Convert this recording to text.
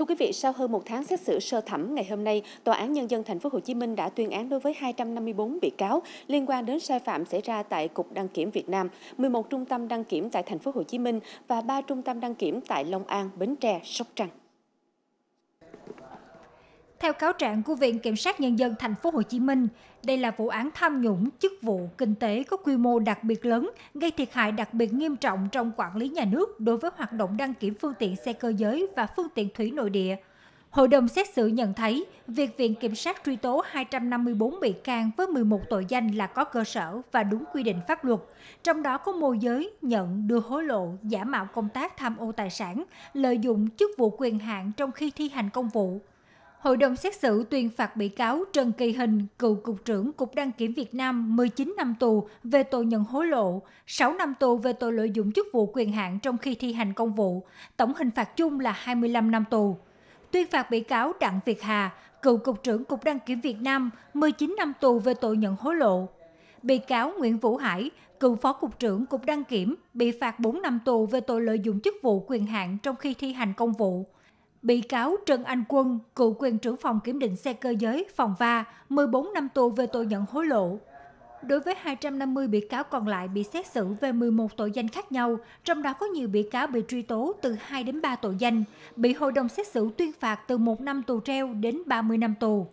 Thưa quý vị, sau hơn một tháng xét xử sơ thẩm ngày hôm nay, Tòa án Nhân dân Thành phố Hồ Chí Minh đã tuyên án đối với 254 bị cáo liên quan đến sai phạm xảy ra tại Cục đăng kiểm Việt Nam, 11 trung tâm đăng kiểm tại Thành phố Hồ Chí Minh và 3 trung tâm đăng kiểm tại Long An, Bến Tre, Sóc Trăng. Theo cáo trạng của Viện Kiểm sát Nhân dân Thành phố Hồ Chí Minh, đây là vụ án tham nhũng chức vụ kinh tế có quy mô đặc biệt lớn, gây thiệt hại đặc biệt nghiêm trọng trong quản lý nhà nước đối với hoạt động đăng kiểm phương tiện xe cơ giới và phương tiện thủy nội địa. Hội đồng xét xử nhận thấy, việc Viện Kiểm sát truy tố 254 bị can với 11 tội danh là có cơ sở và đúng quy định pháp luật, trong đó có môi giới, nhận, đưa hối lộ, giả mạo công tác tham ô tài sản, lợi dụng chức vụ quyền hạn trong khi thi hành công vụ, Hội đồng xét xử tuyên phạt bị cáo Trần Kỳ Hình, cựu Cục trưởng Cục Đăng kiểm Việt Nam 19 năm tù về tội nhận hối lộ, 6 năm tù về tội lợi dụng chức vụ quyền hạn trong khi thi hành công vụ, tổng hình phạt chung là 25 năm tù. Tuyên phạt bị cáo Đặng Việt Hà, cựu Cục trưởng Cục Đăng kiểm Việt Nam 19 năm tù về tội nhận hối lộ. Bị cáo Nguyễn Vũ Hải, cựu Phó Cục trưởng Cục Đăng kiểm bị phạt 4 năm tù về tội lợi dụng chức vụ quyền hạn trong khi thi hành công vụ Bị cáo Trần Anh Quân, cựu quyền trưởng phòng kiểm định xe cơ giới, phòng va, 14 năm tù về tội nhận hối lộ. Đối với 250 bị cáo còn lại bị xét xử về 11 tội danh khác nhau, trong đó có nhiều bị cáo bị truy tố từ 2 đến 3 tội danh, bị hội đồng xét xử tuyên phạt từ 1 năm tù treo đến 30 năm tù.